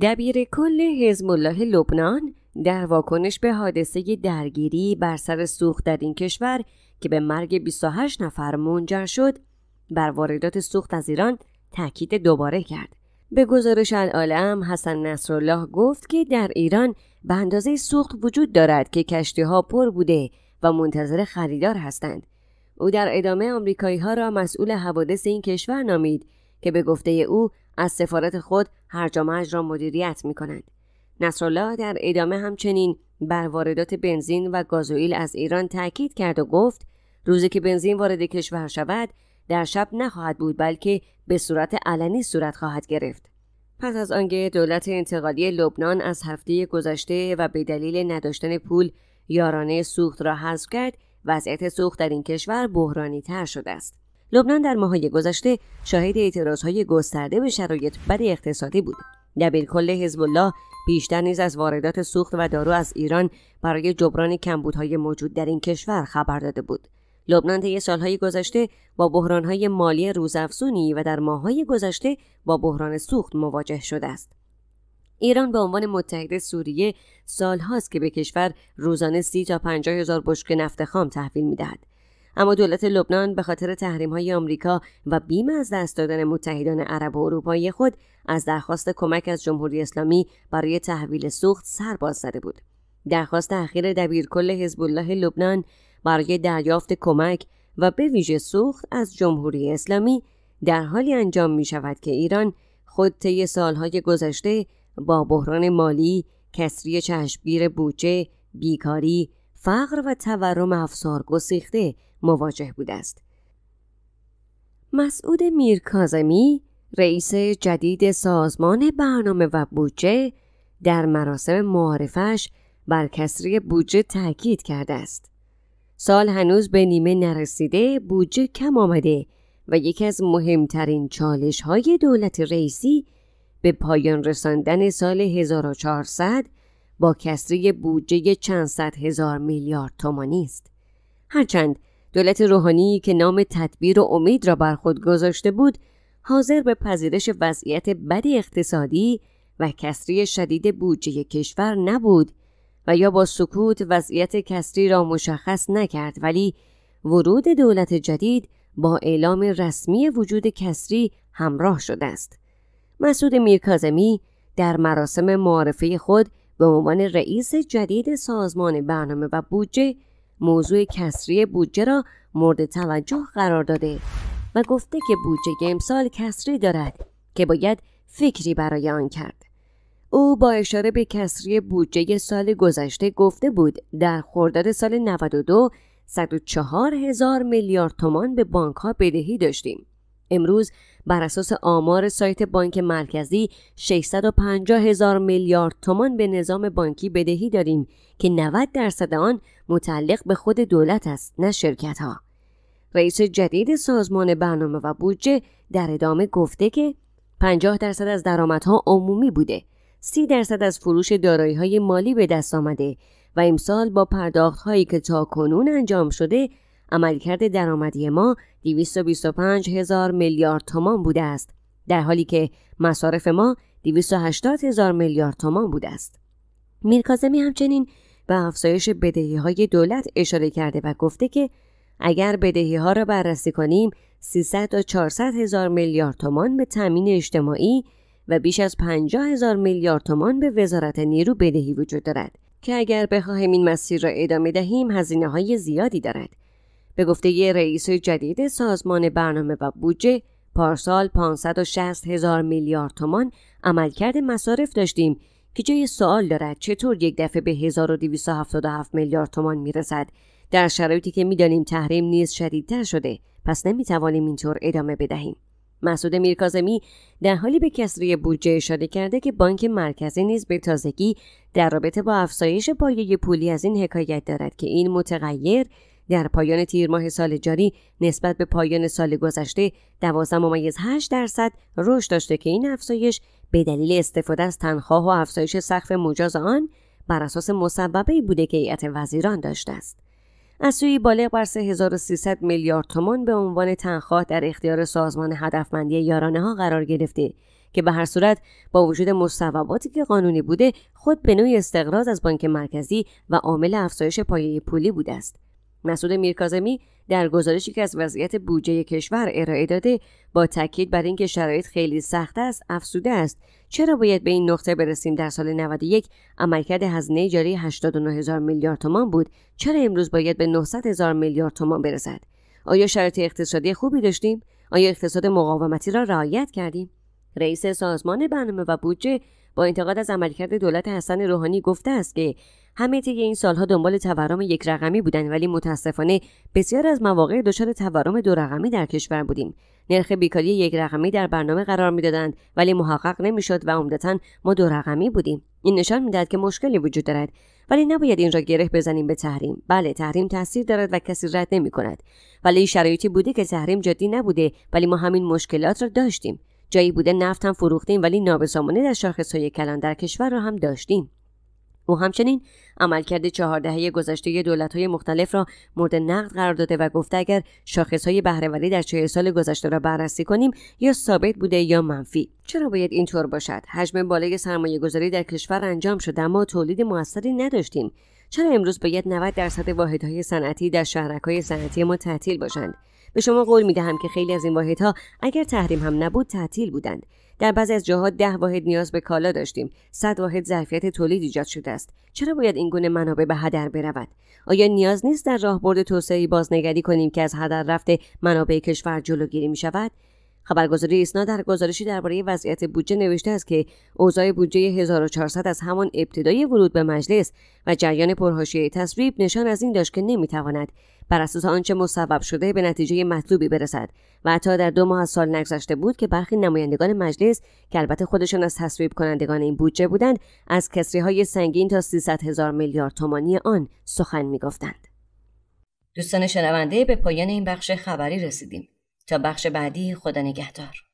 دبیر کل حزب الله لبنان در واکنش به حادثه درگیری بر سر سوخت در این کشور که به مرگ 28 نفر منجر شد بر واردات سوخت از ایران تاکید دوباره کرد به گزارش العالم حسن نصرالله گفت که در ایران به اندازه سوخت وجود دارد که کشتی ها پر بوده و منتظر خریدار هستند او در ادامه آمریکایی ها را مسئول حوادث این کشور نامید که به گفته او از سفارت خود هر جامعه را مدیریت می کنند. نصرالله در ادامه همچنین بر واردات بنزین و گازوئیل از ایران تاکید کرد و گفت روزی که بنزین وارد کشور شود در شب نخواهد بود بلکه به صورت علنی صورت خواهد گرفت پس از آنکه دولت انتقالی لبنان از هفته گذشته و به دلیل نداشتن پول یارانه سوخت را حذف کرد وضعیت سوخت در این کشور بحرانی تر شده است لبنان در ماهای گذشته شاهد اعتراضهای گسترده به شرایط بد اقتصادی بود دبیرکل حزب الله بیشتر نیز از واردات سوخت و دارو از ایران برای جبران کمبودهای موجود در این کشور خبر داده بود لبنان طی سالهای گذشته با بحرانهای مالی روزافزونی و در ماههای گذشته با بحران سوخت مواجه شده است ایران به عنوان متحد سوریه سالهاست که به کشور روزانه سی تا پنجاه هزار بشک نفت خام تحویل میدهد اما دولت لبنان به خاطر تحریم های آمریکا و بیم از دست دادن متحدان عرب و اروپایی خود از درخواست کمک از جمهوری اسلامی برای تحویل سوخت سر باز زده بود درخواست اخیر دبیرکل حزب الله لبنان برای دریافت کمک و به ویژه سوخت از جمهوری اسلامی در حالی انجام می شود که ایران خود طی سالهای گذشته با بحران مالی، کسری چشمگیر بودجه، بیکاری، فقر و تورم افسار گسیخته مواجه بود است. مسعود میرکازمی رئیس جدید سازمان برنامه و بودجه در مراسم معارفش بر کسری بودجه تاکید کرده است. سال هنوز به نیمه نرسیده بودجه کم آمده و یکی از مهمترین چالش های دولت رئیسی به پایان رساندن سال 1400 با کسری بودجه چند صد هزار میلیارد تومانی است هرچند دولت روحانی که نام تدبیر و امید را بر خود گذاشته بود حاضر به پذیرش وضعیت بد اقتصادی و کسری شدید بودجه کشور نبود و یا با سکوت وضعیت کسری را مشخص نکرد ولی ورود دولت جدید با اعلام رسمی وجود کسری همراه شده است. مسعود میرکازمی در مراسم معارفه خود به عنوان رئیس جدید سازمان برنامه و بودجه موضوع کسری بودجه را مورد توجه قرار داده و گفته که بودجه امسال کسری دارد که باید فکری برای آن کرد. او با اشاره به کسری بودجه سال گذشته گفته بود در خرداد سال 92 104 هزار میلیارد تومان به بانک ها بدهی داشتیم. امروز بر اساس آمار سایت بانک مرکزی 650 هزار میلیارد تومان به نظام بانکی بدهی داریم که 90 درصد آن متعلق به خود دولت است نه شرکت ها. رئیس جدید سازمان برنامه و بودجه در ادامه گفته که 50 درصد از درآمدها عمومی بوده 30 درصد از فروش دارایی های مالی به دست آمده و امسال با پرداخت هایی که تا کنون انجام شده عملکرد درآمدی ما 225 هزار میلیارد تومان بوده است در حالی که مصارف ما 280 هزار میلیارد تومان بوده است میرکازمی همچنین به افزایش بدهی های دولت اشاره کرده و گفته که اگر بدهی ها را بررسی کنیم 300 تا 400 هزار میلیارد تومان به تامین اجتماعی و بیش از 50 هزار میلیارد تومان به وزارت نیرو بدهی وجود دارد که اگر بخواهیم این مسیر را ادامه دهیم هزینه های زیادی دارد به گفته رئیس جدید سازمان برنامه و بودجه پارسال 560 هزار میلیارد تومان عملکرد مصارف داشتیم که جای سوال دارد چطور یک دفعه به 1277 میلیارد تومان میرسد در شرایطی که میدانیم تحریم نیز شدیدتر شده پس نمیتوانیم اینطور ادامه بدهیم مسعود میرکازمی در حالی به کسری بودجه اشاره کرده که بانک مرکزی نیز به تازگی در رابطه با افزایش پایه پولی از این حکایت دارد که این متغیر در پایان تیر ماه سال جاری نسبت به پایان سال گذشته 12.8 درصد رشد داشته که این افزایش به دلیل استفاده از تنخواه و افزایش سقف مجاز آن بر اساس مسببه بوده که هیئت وزیران داشته است. از سوی بالغ بر 3300 میلیارد تومان به عنوان تنخواه در اختیار سازمان هدفمندی یارانه ها قرار گرفته که به هر صورت با وجود مصوباتی که قانونی بوده خود به نوعی استقراض از بانک مرکزی و عامل افزایش پایه پولی بوده است مسعود میرکازمی در گزارشی که از وضعیت بودجه کشور ارائه داده با تاکید بر اینکه شرایط خیلی سخت است افسوده است چرا باید به این نقطه برسیم در سال 91 عملکرد هزینه جاری 89 هزار میلیارد تومان بود چرا امروز باید به 900 هزار میلیارد تومان برسد آیا شرایط اقتصادی خوبی داشتیم آیا اقتصاد مقاومتی را رعایت کردیم رئیس سازمان برنامه و بودجه با انتقاد از عملکرد دولت حسن روحانی گفته است که همه طی این سالها دنبال تورم یک رقمی بودن ولی متاسفانه بسیار از مواقع دچار تورم دو رقمی در کشور بودیم نرخ بیکاری یک رقمی در برنامه قرار میدادند ولی محقق نمیشد و عمدتا ما دو رقمی بودیم این نشان میدهد که مشکلی وجود دارد ولی نباید این را گره بزنیم به تحریم بله تحریم تاثیر دارد و کسی رد نمی کند ولی شرایطی بوده که تحریم جدی نبوده ولی ما همین مشکلات را داشتیم جایی بوده نفت هم فروختیم ولی نابسامانی در شاخصهای کلان در کشور را هم داشتیم او همچنین عملکرد چهار دهه گذشته های مختلف را مورد نقد قرار داده و گفته اگر های بهرهوری در چهل سال گذشته را بررسی کنیم یا ثابت بوده یا منفی چرا باید اینطور باشد حجم بالای سرمایه گذاری در کشور انجام شده اما تولید موثری نداشتیم چرا امروز باید 90 درصد واحدهای صنعتی در های صنعتی ما تعطیل باشند به شما قول می دهم که خیلی از این واحدها اگر تحریم هم نبود تعطیل بودند در بعضی از جاها ده واحد نیاز به کالا داشتیم صد واحد ظرفیت تولید ایجاد شده است چرا باید این گونه منابع به هدر برود آیا نیاز نیست در راهبرد توسعه بازنگری کنیم که از هدر رفت منابع کشور جلوگیری می شود خبرگزاری ایسنا در گزارشی درباره وضعیت بودجه نوشته است که اوضاع بودجه 1400 از همان ابتدای ورود به مجلس و جریان پرهاشیه تصویب نشان از این داشت که نمیتواند بر اساس آنچه مصوب شده به نتیجه مطلوبی برسد و حتی در دو ماه از سال نگذشته بود که برخی نمایندگان مجلس که البته خودشان از تصویب کنندگان این بودجه بودند از کسری های سنگین تا 300 هزار میلیارد تومانی آن سخن میگفتند دوستان شنونده به پایان این بخش خبری رسیدیم تا بخش بعدی خدا نگهدار